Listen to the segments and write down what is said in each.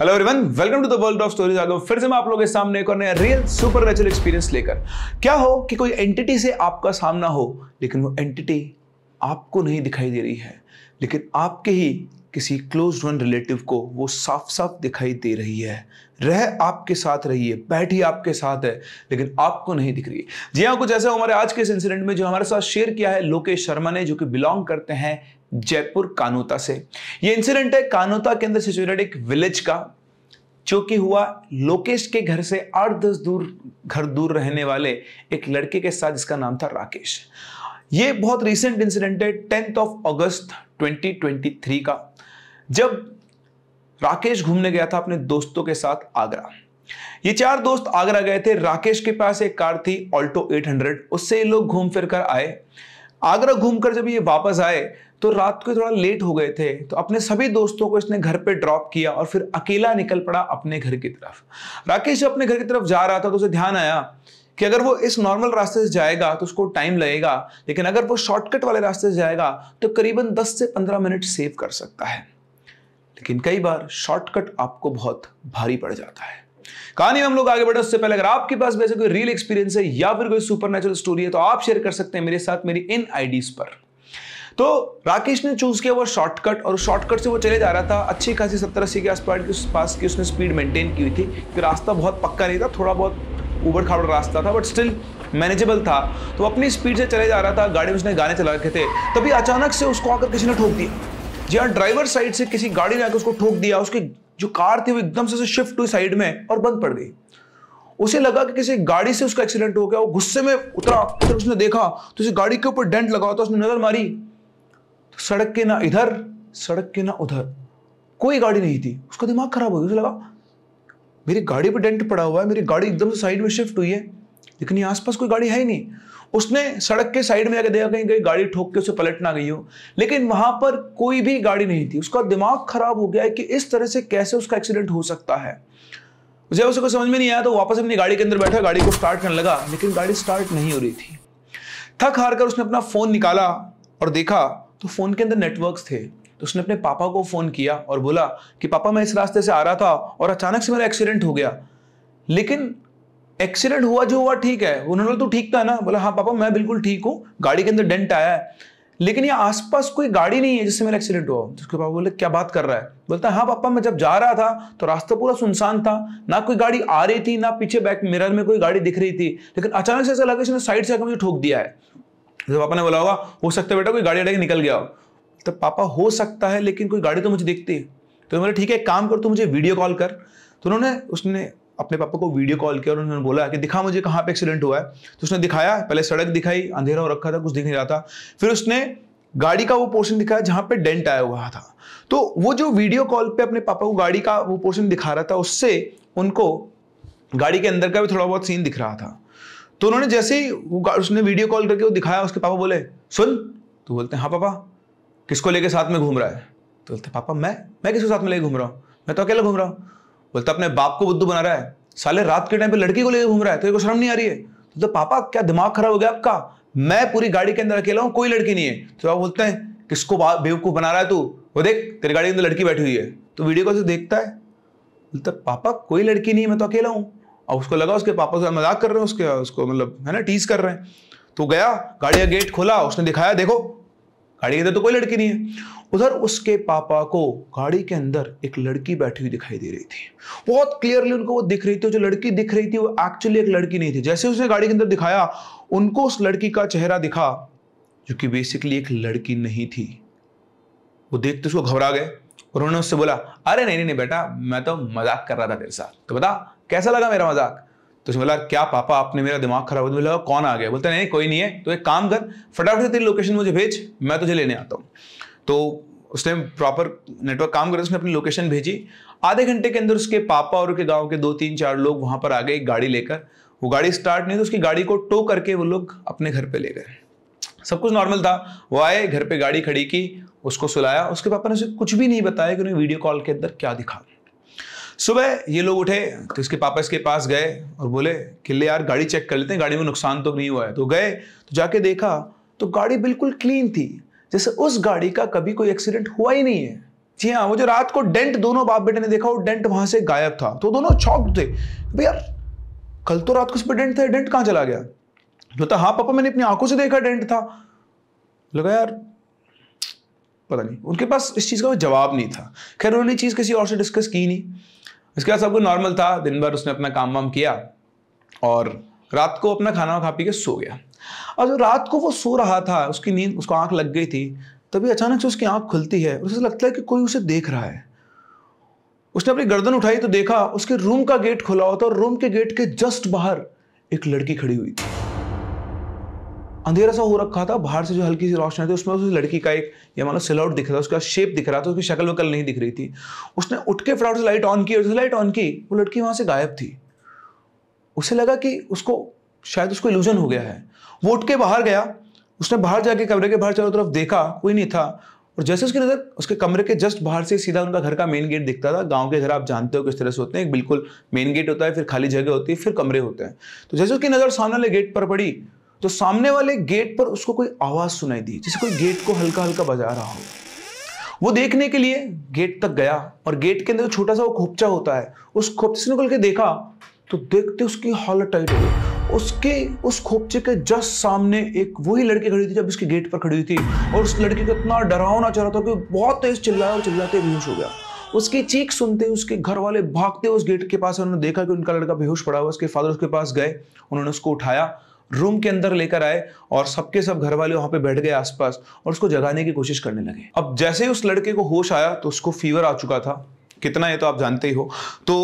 hello everyone welcome to the world of stories आज फिर से मैं आप लोगों के सामने एक और नया रियल सुपर नेचुरल एक्सपीरियंस लेकर क्या हो कि कोई एंटिटी से आपका सामना हो लेकिन वो एंटिटी आपको नहीं दिखाई दे रही है लेकिन आपके ही किसी क्लोज वन रिलेटिव को वो साफ साफ दिखाई दे रही है रह आपके साथ रही है बैठी आपके साथ है लेकिन आपको नहीं दिख रही है जी हाँ कुछ ऐसा हमारे आज के इस इंसिडेंट में जो हमारे साथ शेयर किया है लोकेश शर्मा ने जो कि बिलोंग करते हैं जयपुर कानोता से ये इंसिडेंट है कानोता के अंदर सिचुएटेड एक विलेज का जो कि हुआ लोकेश के घर से आठ दस दूर घर दूर रहने वाले एक लड़के के साथ जिसका नाम था राकेश ये बहुत रिसेंट इंसिडेंट है टेंथ ऑफ अगस्त 2023 का जब राकेश घूमने गया था अपने दोस्तों के साथ आगरा ये चार दोस्त आगरा गए थे राकेश के पास एक कार थी ऑल्टो 800 उससे ये लोग घूम फिर कर आए आगरा घूमकर जब ये वापस आए तो रात को थोड़ा लेट हो गए थे तो अपने सभी दोस्तों को इसने घर पे ड्रॉप किया और फिर अकेला निकल पड़ा अपने घर की तरफ राकेश जब अपने घर की तरफ जा रहा था तो उसे ध्यान आया कि अगर वो इस नॉर्मल रास्ते से जाएगा तो उसको टाइम लगेगा लेकिन अगर वो शॉर्टकट वाले रास्ते से जाएगा तो करीबन 10 से 15 मिनट सेव कर सकता है लेकिन कई बार शॉर्टकट आपको बहुत भारी पड़ जाता है कहानी में हम लोग आगे बढ़े उससे पहले अगर आपके पास वैसे कोई रियल एक्सपीरियंस है या फिर कोई सुपर स्टोरी है तो आप शेयर कर सकते हैं मेरे साथ मेरी इन आईडीज पर तो राकेश ने चूज किया वो शॉर्टकट और शॉर्टकट से वो चले जा रहा था अच्छी खासी सत्तर अस्सी के आसपास के पास की उसने स्पीड मेंटेन की हुई थी कि रास्ता बहुत पक्का नहीं था थोड़ा बहुत उबड़ खाबड़ रास्ता था बट स्टिल मैनेजेबल था तो अपनी स्पीड से चले जा रहा था गाड़ी में उसने गाने चला रखे थे तभी अचानक से उसको आकर किसी ने ठोक दिया जी हाँ ड्राइवर साइड से किसी गाड़ी ने आकर उसको ठोक दिया उसकी जो कार थी वो एकदम से शिफ्ट हुई साइड में और बंद पड़ गई उसे लगा कि किसी गाड़ी से उसका एक्सीडेंट हो गया वो गुस्से में उतरा फिर उसने देखा तो उसे गाड़ी के ऊपर डेंट लगा था तो उसने नजर मारी तो सड़क के ना इधर सड़क के ना उधर कोई गाड़ी नहीं थी उसका दिमाग खराब हो गया उसे लगा मेरी गाड़ी पर डेंट पड़ा हुआ है मेरी गाड़ी एकदम से साइड में शिफ्ट हुई है लेकिन ये आसपास कोई गाड़ी है ही नहीं उसने सड़क के साइड में जाकर देखा कहीं कहीं गाड़ी ठोक के उसे पलट ना गई हो लेकिन वहां पर कोई भी गाड़ी नहीं थी उसका दिमाग खराब हो गया है कि इस तरह से कैसे उसका एक्सीडेंट हो सकता है जब उसे कुछ समझ में नहीं आया तो वापस अपनी गाड़ी के अंदर बैठा गाड़ी को स्टार्ट करने लगा लेकिन गाड़ी स्टार्ट नहीं हो रही थी थक हार कर उसने अपना फोन निकाला और देखा तो फोन के अंदर नेटवर्क थे तो उसने अपने पापा को फोन किया और बोला कि पापा मैं इस रास्ते से आ रहा था और अचानक से मेरा एक्सीडेंट हो गया लेकिन एक्सीडेंट हुआ जो हुआ ठीक है उन्होंने बोला तो तू ठीक था ना बोला हाँ पापा मैं बिल्कुल ठीक हूँ गाड़ी के अंदर डेंट आया है लेकिन ये आसपास कोई गाड़ी नहीं है जिससे मेरा एक्सीडेंट हुआ तो उसके पापा बोले क्या बात कर रहा है बोलता हाँ पापा मैं जब जा रहा था तो रास्ता पूरा सुनसान था ना कोई गाड़ी आ रही थी ना पीछे बैक मिरर में कोई गाड़ी दिख रही थी लेकिन अचानक से ऐसा लगा इसने साइड से आकर मुझे ठोक दिया है तो पापा ने बोला होगा हो सकता है बेटा कोई गाड़ी अड़े निकल गया हो तो पापा हो सकता है लेकिन कोई गाड़ी तो मुझे दिखती है तो बोले ठीक है काम कर तो मुझे वीडियो कॉल कर तो उन्होंने उसने अपने पापा को वीडियो कॉल किया और उन्होंने बोला कि दिखा मुझे कहाँ पे एक्सीडेंट हुआ है तो उसने दिखाया पहले सड़क दिखाई अंधेरा हो रखा था कुछ दिख नहीं रहा था फिर उसने गाड़ी का वो पोर्शन दिखाया जहाँ पे डेंट आया हुआ था तो वो जो वीडियो कॉल पे अपने पापा को गाड़ी का वो पोर्शन दिखा रहा था उससे उनको गाड़ी के अंदर का भी थोड़ा बहुत सीन दिख रहा था तो उन्होंने जैसे ही वो उसने वीडियो कॉल करके वो दिखाया उसके पापा बोले सुन तो बोलते हैं हाँ पापा किसको लेके साथ में घूम रहा है तो बोलते पापा मैं मैं किसके साथ में लेके घूम रहा हूँ मैं तो अकेला घूम रहा हूँ बोलता अपने बाप को बुद्धू बना रहा है साले रात के टाइम पे लड़की को लेकर घूम रहा है तेरे को शर्म नहीं आ रही है तो तो पापा क्या दिमाग खराब हो गया आपका मैं पूरी गाड़ी के अंदर अकेला हूँ कोई लड़की नहीं है तो आप बोलते हैं किसको बेवकूफ़ बना रहा है तू वो देख तेरी गाड़ी के अंदर लड़की बैठी हुई है तो वीडियो कॉल से देखता है बोलता पापा कोई लड़की नहीं है मैं तो अकेला हूँ और उसको लगा उसके पापा से मजाक कर रहे हैं उसके उसको मतलब है ना टीज कर रहे हैं तो गया गाड़ी का गेट खोला उसने दिखाया देखो गाड़ी के अंदर तो कोई लड़की नहीं है उधर उसके पापा को गाड़ी के अंदर एक लड़की बैठी हुई दिखाई दे रही थी बहुत क्लियरली उनको वो दिख रही थी जो लड़की दिख रही थी वो एक्चुअली एक लड़की नहीं थी जैसे उसने गाड़ी के अंदर दिखाया उनको उस लड़की का चेहरा दिखा जो कि बेसिकली एक लड़की नहीं थी वो देखते तो उसको घबरा गए और उन्होंने उससे बोला अरे नहीं नहीं बेटा मैं तो मजाक कर रहा था तेरे साथ तो बता कैसा लगा मेरा मजाक तो उसने बोला क्या पापा आपने मेरा दिमाग खराब होने लगा कौन आ गया बोलते नहीं कोई नहीं है तो एक काम कर फटाफट से तेरी लोकेशन मुझे भेज मैं तुझे लेने आता हूँ तो उसने प्रॉपर नेटवर्क काम कर उसने अपनी लोकेशन भेजी आधे घंटे के अंदर उसके पापा और उसके गाँव के दो तीन चार लोग वहाँ पर आ गए गाड़ी लेकर वो गाड़ी स्टार्ट नहीं तो उसकी गाड़ी को टो करके वो लोग अपने घर पे ले गए सब कुछ नॉर्मल था वो आए घर पे गाड़ी खड़ी की उसको सुलाया उसके पापा ने उसे कुछ भी नहीं बताया कि उन्हें वीडियो कॉल के अंदर क्या दिखा सुबह ये लोग उठे तो उसके पापा इसके पास गए और बोले कि ले यार गाड़ी चेक कर लेते हैं गाड़ी में नुकसान तो नहीं हुआ है तो गए तो जाके देखा तो गाड़ी बिल्कुल क्लीन थी जैसे उस गाड़ी का कभी कोई एक्सीडेंट हुआ ही नहीं है जी हाँ वो जो रात को डेंट दोनों बाप बेटे ने देखा वो डेंट वहां से गायब था तो दोनों चौक थे यार कल तो रात को उस पर डेंट था डेंट कहाँ चला गया जो हाँ पापा मैंने अपनी आंखों से देखा डेंट था लगा यार पता नहीं उनके पास इस चीज़ का जवाब नहीं था खैर उन्होंने चीज़ किसी और से डिस्कस की नहीं इसके बाद सबको नॉर्मल था दिन भर उसने अपना काम वाम किया और रात को अपना खाना खा पी के सो गया और जो रात को वो सो रहा था उसकी नींद उसको आंख लग गई थी तभी अचानक से उसकी आंख खुलती है उसे लगता है कि कोई उसे देख रहा है उसने अपनी गर्दन उठाई तो देखा उसके रूम का गेट खुला होता और रूम के गेट के जस्ट बाहर एक लड़की खड़ी हुई थी अंधेरा सा हो रखा था बाहर से जो हल्की सी रोशनी थी उसमें उस लड़की का एक ये मानो सिलआउट दिख रहा था उसका शेप दिख रहा था उसकी शक्ल वकल नहीं दिख रही थी उसने उठ के फटाफट से लाइट ऑन की और जैसे लाइट ऑन की वो लड़की वहाँ से गायब थी उसे लगा कि उसको शायद उसको इल्यूजन हो गया है वो उठ के बाहर गया उसने बाहर जाके कमरे के बाहर चारों तरफ देखा कोई नहीं था और जैसे उसकी नज़र उसके कमरे के जस्ट बाहर से सीधा उनका घर का मेन गेट दिखता था गांव के घर आप जानते हो किस तरह से होते हैं बिल्कुल मेन गेट होता है फिर खाली जगह होती है फिर कमरे होते हैं तो जैसे उसकी नज़र सामने वाले गेट पर पड़ी तो सामने वाले गेट पर उसको कोई आवाज़ सुनाई दी जैसे कोई गेट को हल्का हल्का बजा रहा हो वो देखने के लिए गेट तक गया और गेट के अंदर छोटा सा वो खोपचा होता है उस खोपचे से निकल के देखा तो देखते उसकी हालत टाइट हो गई उसके उस खोपचे के जस्ट सामने एक वही लड़की खड़ी थी जब इसके गेट पर खड़ी हुई थी और उस लड़की को इतना डरावना चाह रहा था कि बहुत तेज चिल्लाया और चिल्लाते बेहोश हो गया उसकी चीख सुनते उसके घर वाले भागते उस गेट के पास उन्होंने देखा कि उनका लड़का बेहोश पड़ा हुआ उसके फादर उसके पास गए उन्होंने उसको उठाया रूम के अंदर लेकर आए और सबके सब घर वाले वहां पे बैठ गए आसपास और उसको जगाने की कोशिश करने लगे अब जैसे ही उस लड़के को होश आया तो उसको फीवर आ चुका था कितना है तो आप जानते ही हो तो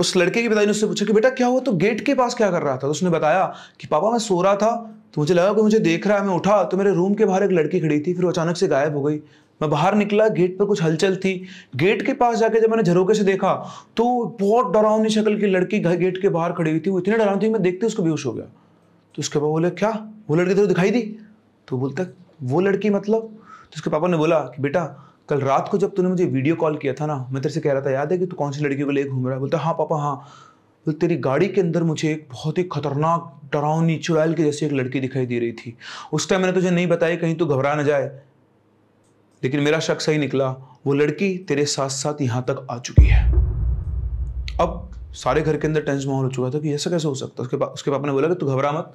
उस लड़के की पिताजी ने उससे पूछा कि बेटा क्या हुआ तो गेट के पास क्या कर रहा था तो उसने बताया कि पापा मैं सो रहा था तो मुझे लगा कि मुझे देख रहा है मैं उठा तो मेरे रूम के बाहर एक लड़की खड़ी थी फिर वो अचानक से गायब हो गई मैं बाहर निकला गेट पर कुछ हलचल थी गेट के पास जाके जब मैंने झरोके से देखा तो बहुत डरावनी शक्ल की लड़की गेट के बाहर खड़ी हुई थी वो इतनी डरावनी थी मैं देखते उसको बेहोश हो गया तो उसके पापा बोले क्या वो लड़की तेरे दिखाई दी तो बोलता वो लड़की मतलब तो उसके पापा ने बोला कि बेटा कल रात को जब तूने मुझे वीडियो कॉल किया था ना मैं तेरे से कह रहा था याद है कि तू कौन सी लड़की को ले घूम रहा है बोलता हाँ पापा हाँ बोल तेरी गाड़ी के अंदर मुझे एक बहुत ही खतरनाक डरावनी चुड़ैल की जैसी एक लड़की दिखाई दे रही थी उस टाइम मैंने तुझे नहीं बताया कहीं तू घबरा ना जाए लेकिन मेरा शक सही निकला वो लड़की तेरे साथ साथ यहाँ तक आ चुकी है अब सारे घर के अंदर टेंस माहौल हो चुका था कि ऐसा कैसे हो सकता है उसके पा, उसके पापा ने बोला कि तू घबरा मत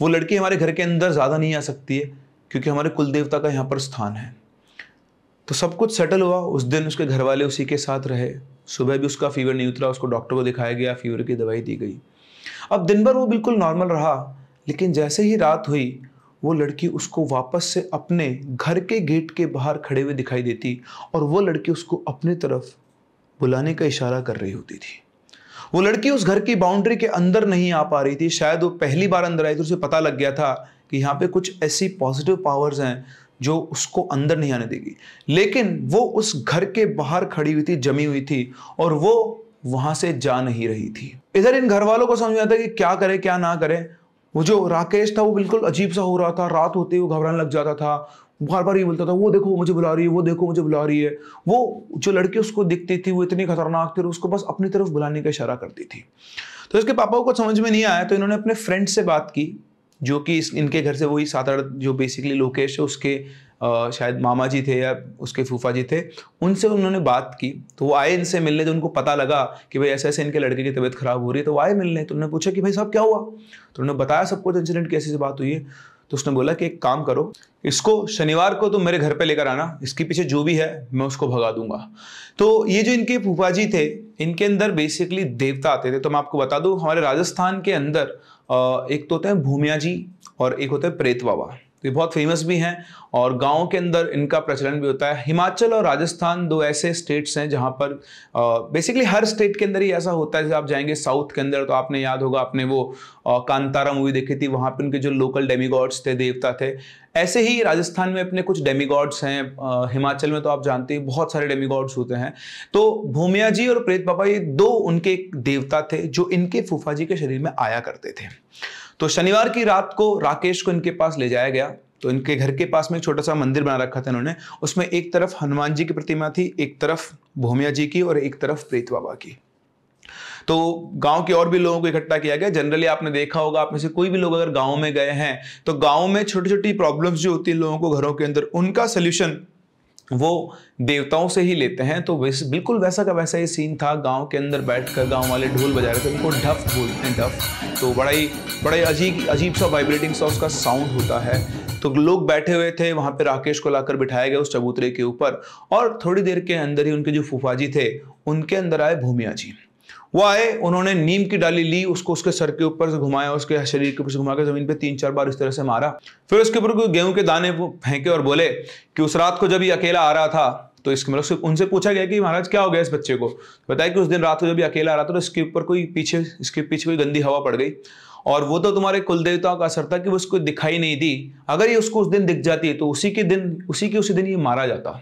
वो लड़की हमारे घर के अंदर ज़्यादा नहीं आ सकती है क्योंकि हमारे कुल देवता का यहाँ पर स्थान है तो सब कुछ सेटल हुआ उस दिन उसके घर वाले उसी के साथ रहे सुबह भी उसका फीवर नहीं उतरा उसको डॉक्टर को दिखाया गया फीवर की दवाई दी गई अब दिन भर वो बिल्कुल नॉर्मल रहा लेकिन जैसे ही रात हुई वो लड़की उसको वापस से अपने घर के गेट के बाहर खड़े हुए दिखाई देती और वो लड़की उसको अपनी तरफ बुलाने का इशारा कर रही होती थी वो लड़की उस घर की बाउंड्री के अंदर नहीं आ पा रही थी शायद वो पहली बार अंदर आई थी उसे पता लग गया था कि यहाँ पे कुछ ऐसी पॉजिटिव पावर्स हैं जो उसको अंदर नहीं आने देगी लेकिन वो उस घर के बाहर खड़ी हुई थी जमी हुई थी और वो वहां से जा नहीं रही थी इधर इन घर वालों को समझ में आता कि क्या करे क्या ना करे वो जो राकेश था वो बिल्कुल अजीब सा हो रहा था रात होते वो घबराने लग जाता था बार बार ये बोलता था वो देखो मुझे बुला रही है वो देखो मुझे बुला रही है वो जो लड़की उसको दिखती थी वो इतनी खतरनाक थी और उसको बस अपनी तरफ बुलाने का इशारा करती थी तो इसके पापा को समझ में नहीं आया तो इन्होंने अपने फ्रेंड से बात की जो कि इस इनके घर से वही सात आठ जो बेसिकली लोकेश है उसके आ, शायद मामा जी थे या उसके फूफा जी थे उनसे उन्होंने बात की तो वो आए इनसे मिलने तो उनको पता लगा कि भाई ऐसे ऐसे इनके लड़के की तबीयत खराब हो रही है तो वो आए मिलने तो उन्होंने पूछा कि भाई साहब क्या हुआ तो उन्होंने बताया सबको इंसिडेंट की से बात हुई है तो उसने बोला कि एक काम करो इसको शनिवार को तुम मेरे घर पे लेकर आना इसके पीछे जो भी है मैं उसको भगा दूंगा तो ये जो इनके फूफा जी थे इनके अंदर बेसिकली देवता आते थे तो मैं आपको बता दूं हमारे राजस्थान के अंदर एक तो होता है भूमिया जी और एक होता है प्रेत बाबा तो ये बहुत फेमस भी हैं और गाँव के अंदर इनका प्रचलन भी होता है हिमाचल और राजस्थान दो ऐसे स्टेट्स हैं जहाँ पर बेसिकली हर स्टेट के अंदर ही ऐसा होता है जैसे आप जाएंगे साउथ के अंदर तो आपने याद होगा आपने वो आ, कांतारा मूवी देखी थी वहाँ पर उनके जो लोकल डेमीगॉड्स थे देवता थे ऐसे ही राजस्थान में अपने कुछ डेमीगॉड्स हैं हिमाचल में तो आप जानते हैं बहुत सारे डेमीगॉड्स होते हैं तो भूमिया जी और प्रेत बाबा ये दो उनके देवता थे जो इनके फूफा जी के शरीर में आया करते थे तो शनिवार की रात को राकेश को इनके पास ले जाया गया तो इनके घर के पास में एक छोटा सा मंदिर बना रखा था इन्होंने उसमें एक तरफ हनुमान जी की प्रतिमा थी एक तरफ भूमिया जी की और एक तरफ प्रीत बाबा की तो गांव के और भी लोगों को इकट्ठा किया गया जनरली आपने देखा होगा आप में से कोई भी लोग अगर गांव में गए हैं तो गांव में छोटी छोटी प्रॉब्लम्स जो होती है लोगों को घरों के अंदर उनका सोल्यूशन वो देवताओं से ही लेते हैं तो वैसे बिल्कुल वैसा का वैसा ही सीन था गांव के अंदर बैठकर गांव वाले ढोल बजा रहे थे उनको ढफ बोलते हैं ढफ तो बड़ा ही बड़ा ही अजीब अजीब सा वाइब्रेटिंग सा उसका साउंड होता है तो लोग बैठे हुए थे वहां पे राकेश को लाकर बिठाया गया उस चबूतरे के ऊपर और थोड़ी देर के अंदर ही उनके जो फूफा जी थे उनके अंदर आए भूमिया जी वो आए उन्होंने नीम की डाली ली उसको उसके सर के ऊपर से घुमाया उसके शरीर के ऊपर से घुमा के जमीन पे तीन चार बार इस तरह से मारा फिर उसके ऊपर गेहूं के दाने फेंके और बोले कि उस रात को जब ये अकेला आ रहा था तो इसके मतलब उनसे पूछा गया कि महाराज क्या हो गया इस बच्चे को तो बताया कि उस दिन रात को जब ये अकेला आ रहा था तो इसके ऊपर कोई पीछे इसके पीछे कोई गंदी हवा पड़ गई और वो तो तुम्हारे कुल देवताओं का असर था कि वो उसको दिखाई नहीं दी अगर ये उसको उस दिन दिख जाती तो उसी के दिन उसी के उसी दिन ये मारा जाता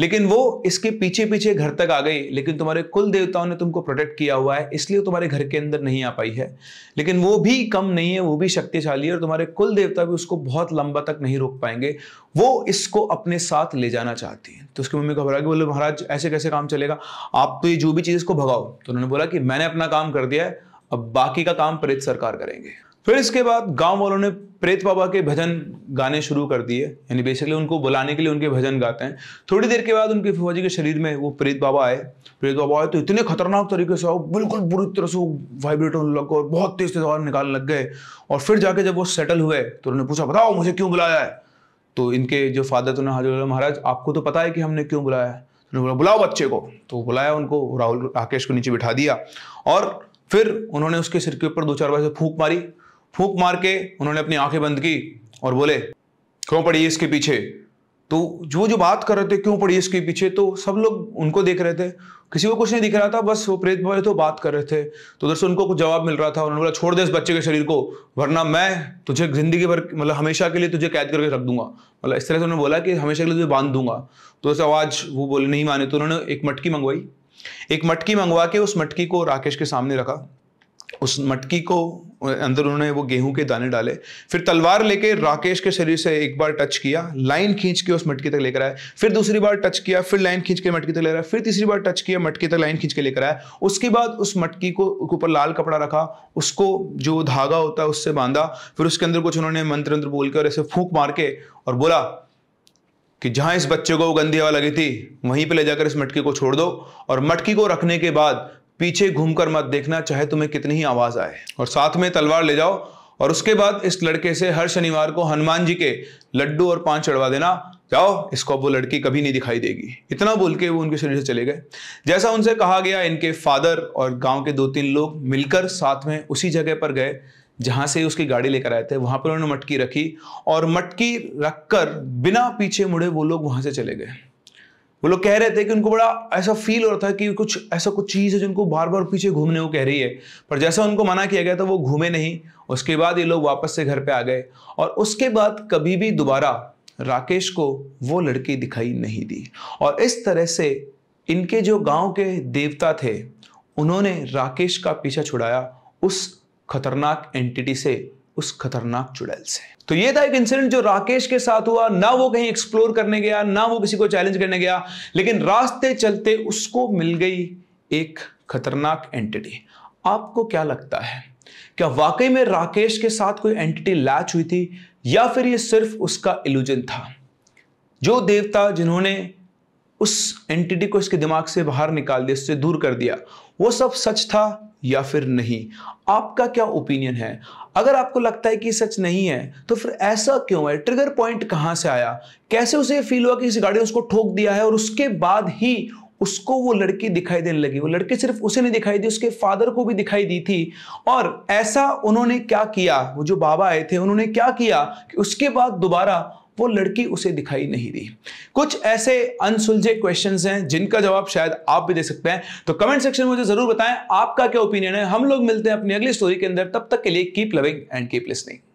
लेकिन वो इसके पीछे पीछे घर तक आ गई लेकिन तुम्हारे कुल देवताओं ने तुमको प्रोटेक्ट किया हुआ है इसलिए तुम्हारे घर के अंदर नहीं आ पाई है लेकिन वो भी कम नहीं है वो भी शक्तिशाली है और तुम्हारे कुल देवता भी उसको बहुत लंबा तक नहीं रोक पाएंगे वो इसको अपने साथ ले जाना चाहती है तो उसकी मम्मी घबरा के बोले महाराज ऐसे कैसे काम चलेगा आप तो ये जो भी चीज़ इसको भगाओ तो उन्होंने बोला कि मैंने अपना काम कर दिया है अब बाकी का काम प्रेत सरकार करेंगे फिर इसके बाद गांव वालों ने प्रेत बाबा के भजन गाने शुरू कर दिए यानी बेसिकली उनको बुलाने के लिए उनके भजन गाते हैं थोड़ी देर के बाद उनके फौजी के शरीर में वो प्रेत बाबा आए प्रेत बाबा आए तो इतने खतरनाक तरीके से आओ बिल्कुल बुरी तरह से वो वाइब्रेट होने लग गए और बहुत तेज तेज आवाज निकालने लग गए और फिर जाके जब वो सेटल हुए तो उन्होंने पूछा बताओ मुझे क्यों बुलाया है तो इनके जो फादर तो हाजिर महाराज आपको तो पता है कि हमने क्यों बुलाया है तो उन्होंने बोला बुलाओ बच्चे को तो बुलाया उनको राहुल राकेश को नीचे बिठा दिया और फिर उन्होंने उसके सिर के ऊपर दो चार बार से फूक मारी फूक मार के उन्होंने अपनी आंखें बंद की और बोले क्यों पड़ी इसके पीछे तो जो जो बात कर रहे थे क्यों पड़ी इसके पीछे तो सब लोग उनको देख रहे थे किसी को कुछ नहीं दिख रहा था बस वो प्रेत भाई तो बात कर रहे थे तो उधर से उनको कुछ जवाब मिल रहा था उन्होंने बोला छोड़ दे इस बच्चे के शरीर को वरना मैं तुझे जिंदगी भर मतलब हमेशा के लिए तुझे कैद करके रख दूंगा मतलब इस तरह से उन्होंने बोला कि हमेशा के लिए तुझे बांध दूंगा तो उस आवाज़ वो बोले नहीं माने तो उन्होंने एक मटकी मंगवाई एक मटकी मंगवा के उस मटकी को राकेश के सामने रखा उस मटकी को अंदर उन्होंने वो गेहूं के दाने डाले फिर तलवार लेके राकेश के शरीर से एक बार टच किया लाइन खींच के उस मटकी तक लेकर आया फिर दूसरी बार टच किया फिर लाइन खींच के मटकी तक लेकर आया फिर तीसरी बार टच किया मटकी तक लाइन खींच के लेकर आया उसके बाद उस मटकी को ऊपर लाल कपड़ा रखा उसको जो धागा होता है उससे बांधा फिर उसके अंदर कुछ उन्होंने मंत्र मंत्र बोल के और ऐसे फूक मार के और बोला कि जहां इस बच्चे को गंदी हवा लगी थी वहीं पे ले जाकर इस मटकी को छोड़ दो और मटकी को रखने के बाद पीछे घूमकर मत देखना चाहे तुम्हें कितनी ही आवाज आए और साथ में तलवार ले जाओ और उसके बाद इस लड़के से हर शनिवार को हनुमान जी के लड्डू और पान चढ़वा देना जाओ इसको वो लड़की कभी नहीं दिखाई देगी इतना बोल के वो उनके शरीर से चले गए जैसा उनसे कहा गया इनके फादर और गांव के दो तीन लोग मिलकर साथ में उसी जगह पर गए जहां से उसकी गाड़ी लेकर आए थे वहां पर उन्होंने मटकी रखी और मटकी रखकर बिना पीछे मुड़े वो लोग वहां से चले गए वो लोग कह रहे थे कि उनको बड़ा ऐसा फील हो रहा था कि कुछ ऐसा कुछ चीज़ है जिनको बार बार पीछे घूमने को कह रही है पर जैसा उनको मना किया गया था वो घूमे नहीं उसके बाद ये लोग वापस से घर पे आ गए और उसके बाद कभी भी दोबारा राकेश को वो लड़की दिखाई नहीं दी और इस तरह से इनके जो गाँव के देवता थे उन्होंने राकेश का पीछा छुड़ाया उस खतरनाक एंटिटी से उस खतरनाक चुड़ैल से तो ये था एक इंसिडेंट जो राकेश के साथ हुआ ना वो कहीं एक्सप्लोर करने गया ना वो किसी को चैलेंज करने गया लेकिन रास्ते चलते उसको मिल गई एक खतरनाक एंटिटी आपको क्या लगता है क्या वाकई में राकेश के साथ कोई एंटिटी लैच हुई थी या फिर ये सिर्फ उसका इल्यूजन था जो देवता जिन्होंने उस एंटिटी को इसके दिमाग से बाहर निकाल दिया उससे दूर कर दिया वो सब सच था या फिर नहीं आपका क्या ओपिनियन है अगर आपको लगता है कि सच नहीं है तो फिर ऐसा क्यों है ट्रिगर पॉइंट कहां से आया कैसे उसे फील हुआ कि इस गाड़ी ने उसको ठोक दिया है और उसके बाद ही उसको वो लड़की दिखाई देने लगी वो लड़की सिर्फ उसे नहीं दिखाई दी उसके फादर को भी दिखाई दी थी और ऐसा उन्होंने क्या किया वो जो बाबा आए थे उन्होंने क्या किया कि उसके बाद दोबारा वो लड़की उसे दिखाई नहीं दी कुछ ऐसे अनसुलझे क्वेश्चन हैं जिनका जवाब शायद आप भी दे सकते हैं तो कमेंट सेक्शन में मुझे जरूर बताएं आपका क्या ओपिनियन है हम लोग मिलते हैं अपनी अगली स्टोरी के अंदर तब तक के लिए keep loving and keep listening